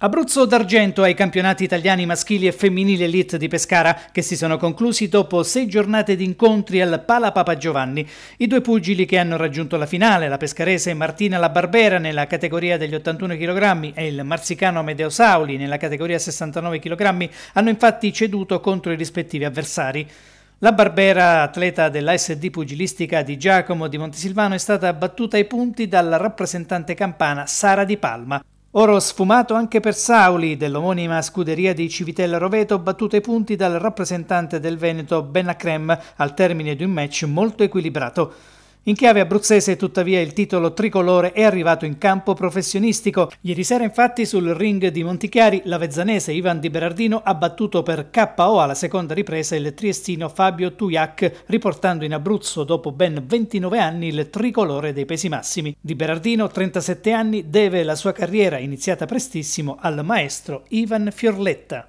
Abruzzo d'argento ai campionati italiani maschili e femminili elite di Pescara che si sono conclusi dopo sei giornate di incontri al Pala Papa Giovanni. I due pugili che hanno raggiunto la finale, la pescarese Martina La Barbera nella categoria degli 81 kg e il marsicano Medeo Sauli nella categoria 69 kg, hanno infatti ceduto contro i rispettivi avversari. La Barbera, atleta dell'ASD pugilistica di Giacomo di Montesilvano, è stata battuta ai punti dalla rappresentante campana Sara Di Palma. Oro sfumato anche per Sauli, dell'omonima scuderia di Civitella Roveto, battuto ai punti dal rappresentante del Veneto Ben Benacrem al termine di un match molto equilibrato. In chiave abruzzese, tuttavia, il titolo tricolore è arrivato in campo professionistico. Ieri sera, infatti, sul ring di Montichiari, l'avezzanese Ivan Di Berardino ha battuto per KO alla seconda ripresa il triestino Fabio Tujac, riportando in Abruzzo, dopo ben 29 anni, il tricolore dei pesi massimi. Di Berardino, 37 anni, deve la sua carriera, iniziata prestissimo, al maestro Ivan Fiorletta.